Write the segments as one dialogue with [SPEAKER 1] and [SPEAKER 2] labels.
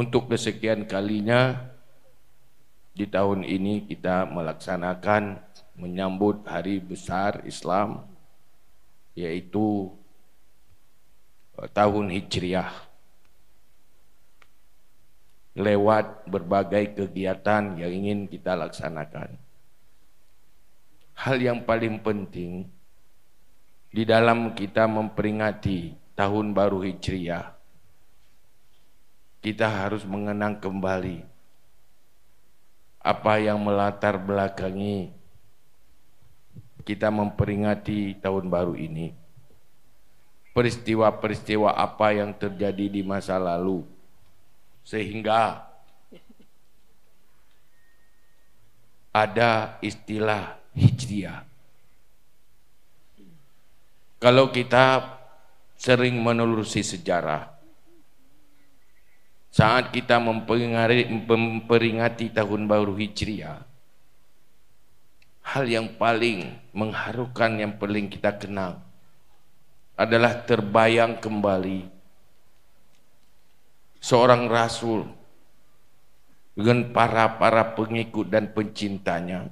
[SPEAKER 1] Untuk kesekian kalinya di tahun ini kita melaksanakan menyambut hari besar Islam yaitu eh, tahun Hijriah lewat berbagai kegiatan yang ingin kita laksanakan. Hal yang paling penting di dalam kita memperingati tahun baru Hijriah kita harus mengenang kembali apa yang melatar belakangi kita memperingati tahun baru ini. Peristiwa-peristiwa apa yang terjadi di masa lalu sehingga ada istilah hijriah. Kalau kita sering menelusuri sejarah, saat kita memperingati tahun baru Hijriah hal yang paling mengharukan yang paling kita kenang adalah terbayang kembali seorang rasul dengan para-para pengikut dan pencintanya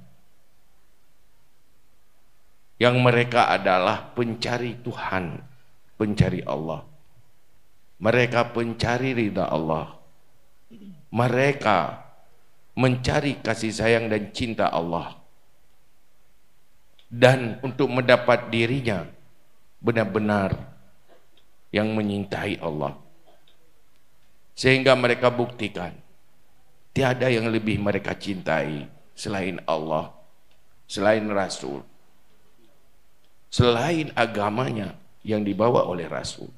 [SPEAKER 1] yang mereka adalah pencari Tuhan, pencari Allah. Mereka pencari ridha Allah. Mereka mencari kasih sayang dan cinta Allah. Dan untuk mendapat dirinya benar-benar yang menyintai Allah. Sehingga mereka buktikan tiada yang lebih mereka cintai selain Allah, selain Rasul, selain agamanya yang dibawa oleh Rasul.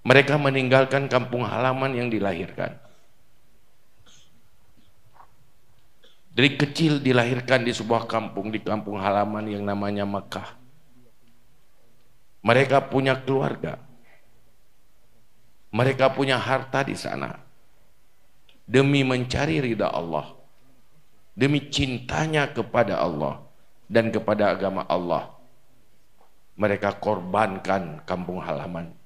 [SPEAKER 1] Mereka meninggalkan kampung halaman yang dilahirkan. Dari kecil dilahirkan di sebuah kampung, di kampung halaman yang namanya Mekah. Mereka punya keluarga. Mereka punya harta di sana. Demi mencari ridha Allah. Demi cintanya kepada Allah. Dan kepada agama Allah. Mereka korbankan kampung halaman.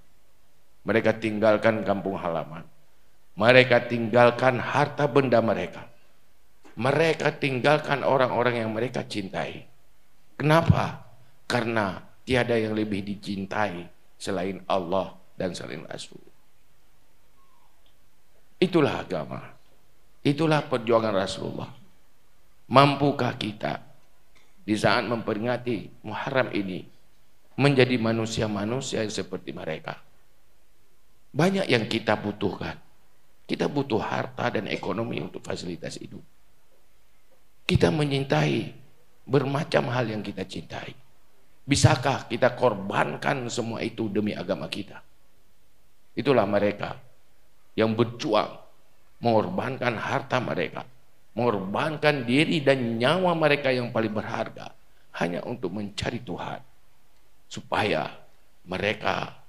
[SPEAKER 1] Mereka tinggalkan kampung halaman. Mereka tinggalkan harta benda mereka. Mereka tinggalkan orang-orang yang mereka cintai. Kenapa? Karena tiada yang lebih dicintai selain Allah dan selain Rasul. Itulah agama. Itulah perjuangan Rasulullah. Mampukah kita di saat memperingati Muharram ini menjadi manusia-manusia yang seperti mereka? Banyak yang kita butuhkan. Kita butuh harta dan ekonomi untuk fasilitas hidup. Kita mencintai bermacam hal yang kita cintai. Bisakah kita korbankan semua itu demi agama kita? Itulah mereka yang berjuang mengorbankan harta mereka, mengorbankan diri dan nyawa mereka yang paling berharga hanya untuk mencari Tuhan supaya mereka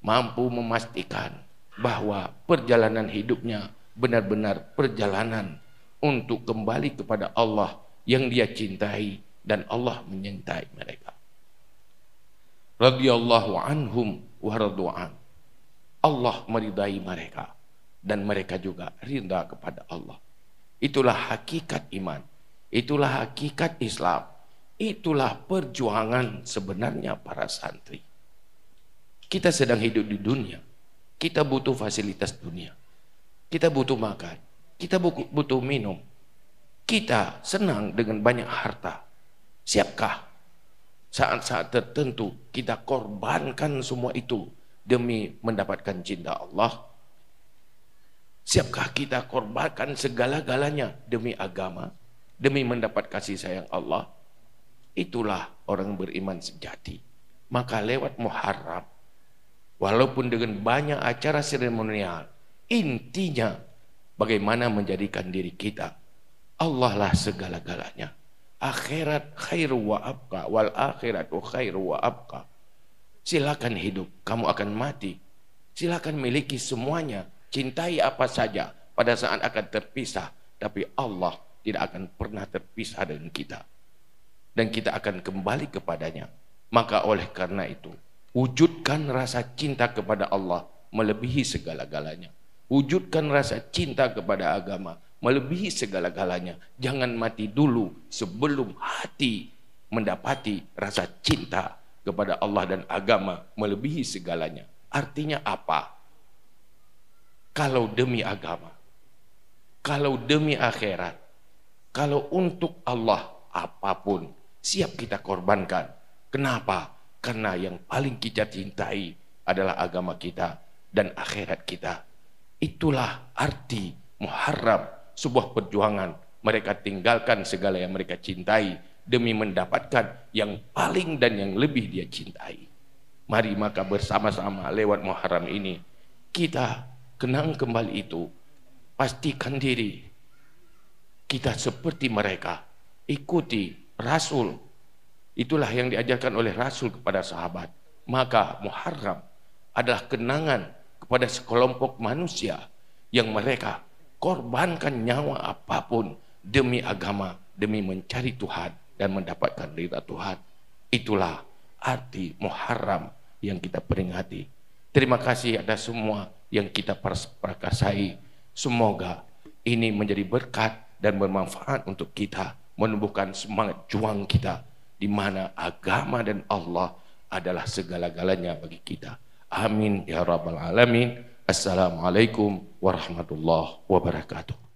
[SPEAKER 1] mampu memastikan bahwa perjalanan hidupnya benar-benar perjalanan untuk kembali kepada Allah yang dia cintai dan Allah menyintai mereka. Radiyallahu anhum wa radu'an. Allah meridai mereka dan mereka juga rinda kepada Allah. Itulah hakikat iman. Itulah hakikat Islam. Itulah perjuangan sebenarnya para santri. Kita sedang hidup di dunia. Kita butuh fasilitas dunia. Kita butuh makan. Kita butuh minum. Kita senang dengan banyak harta. Siapkah saat-saat tertentu kita korbankan semua itu demi mendapatkan cinta Allah? Siapkah kita korbankan segala-galanya demi agama, demi mendapat kasih sayang Allah? Itulah orang beriman sejati. Maka lewat Muharram walaupun dengan banyak acara seremonial, intinya bagaimana menjadikan diri kita. Allah lah segala-galanya. Akhirat khairu wa abqa wal akhiratu khairu wa abqa. Silakan hidup, kamu akan mati. Silakan miliki semuanya, cintai apa saja pada saat akan terpisah, tapi Allah tidak akan pernah terpisah dengan kita. Dan kita akan kembali kepadanya. Maka oleh karena itu, Wujudkan rasa cinta kepada Allah melebihi segala-galanya. Wujudkan rasa cinta kepada agama melebihi segala-galanya. Jangan mati dulu sebelum hati mendapati rasa cinta kepada Allah dan agama melebihi segalanya. Artinya apa? Kalau demi agama, kalau demi akhirat, kalau untuk Allah apapun siap kita korbankan. Kenapa? Karena yang paling kita cintai adalah agama kita dan akhirat kita. Itulah arti Muharram, sebuah perjuangan. Mereka tinggalkan segala yang mereka cintai demi mendapatkan yang paling dan yang lebih dia cintai. Mari maka bersama-sama lewat Muharram ini kita kenang kembali itu. Pastikan diri kita seperti mereka. Ikuti Rasul Itulah yang diajarkan oleh Rasul kepada sahabat. Maka Muharram adalah kenangan kepada sekelompok manusia yang mereka korbankan nyawa apapun demi agama, demi mencari Tuhan dan mendapatkan rita Tuhan. Itulah arti Muharram yang kita peringati. Terima kasih atas semua yang kita perkasai. Semoga ini menjadi berkat dan bermanfaat untuk kita, menumbuhkan semangat juang kita di mana agama dan Allah adalah segala-galanya bagi kita. Amin ya rabbal alamin. Assalamualaikum warahmatullahi wabarakatuh.